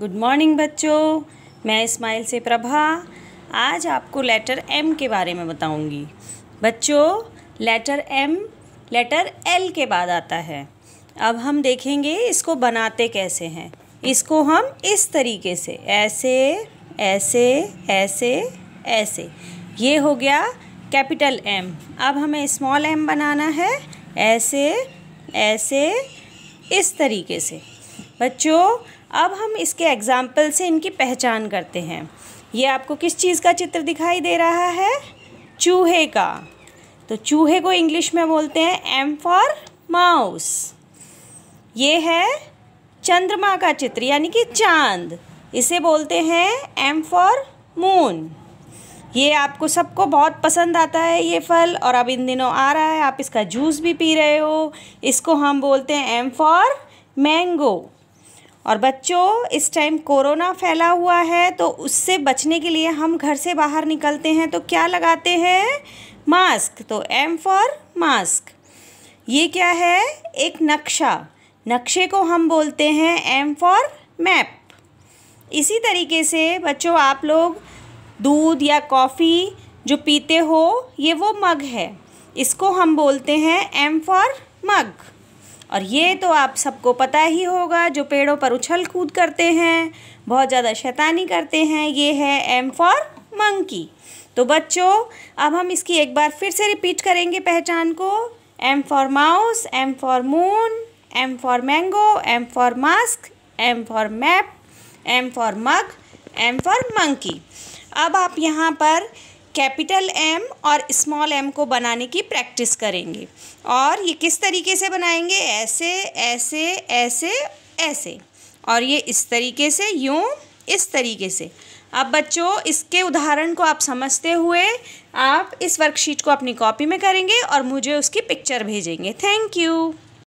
good morning बच्चों मैं इस्माइल से प्रभा आज आपको लेटर एम के बारे में बताऊंगी बच्चों लेटर एम लेटर एल के बाद आता है अब हम देखेंगे इसको बनाते कैसे हैं इसको हम इस तरीके से ऐसे ऐसे ऐसे ऐसे ये हो गया कैपिटल एम अब हमें स्मॉल एम बनाना है ऐसे ऐसे इस तरीके से बच्चों अब हम इसके एग्ज़ाम्पल से इनकी पहचान करते हैं ये आपको किस चीज़ का चित्र दिखाई दे रहा है चूहे का तो चूहे को इंग्लिश में बोलते हैं एम फॉर माउस ये है चंद्रमा का चित्र यानी कि चांद इसे बोलते हैं एम फॉर मून ये आपको सबको बहुत पसंद आता है ये फल और अब इन दिनों आ रहा है आप इसका जूस भी पी रहे हो इसको हम बोलते हैं एम फॉर मैंगो और बच्चों इस टाइम कोरोना फैला हुआ है तो उससे बचने के लिए हम घर से बाहर निकलते हैं तो क्या लगाते हैं मास्क तो एम फॉर मास्क ये क्या है एक नक्शा नक्शे को हम बोलते हैं एम फॉर मैप इसी तरीके से बच्चों आप लोग दूध या कॉफ़ी जो पीते हो ये वो मग है इसको हम बोलते हैं एम फॉर मग और ये तो आप सबको पता ही होगा जो पेड़ों पर उछल कूद करते हैं बहुत ज़्यादा शैतानी करते हैं ये है एम फॉर मंकी तो बच्चों अब हम इसकी एक बार फिर से रिपीट करेंगे पहचान को M for mouse M for moon M for mango M for mask M for map M for mug M for monkey अब आप यहाँ पर कैपिटल एम और स्मॉल एम को बनाने की प्रैक्टिस करेंगे और ये किस तरीके से बनाएंगे ऐसे ऐसे ऐसे ऐसे और ये इस तरीके से यूँ इस तरीके से अब बच्चों इसके उदाहरण को आप समझते हुए आप इस वर्कशीट को अपनी कॉपी में करेंगे और मुझे उसकी पिक्चर भेजेंगे थैंक यू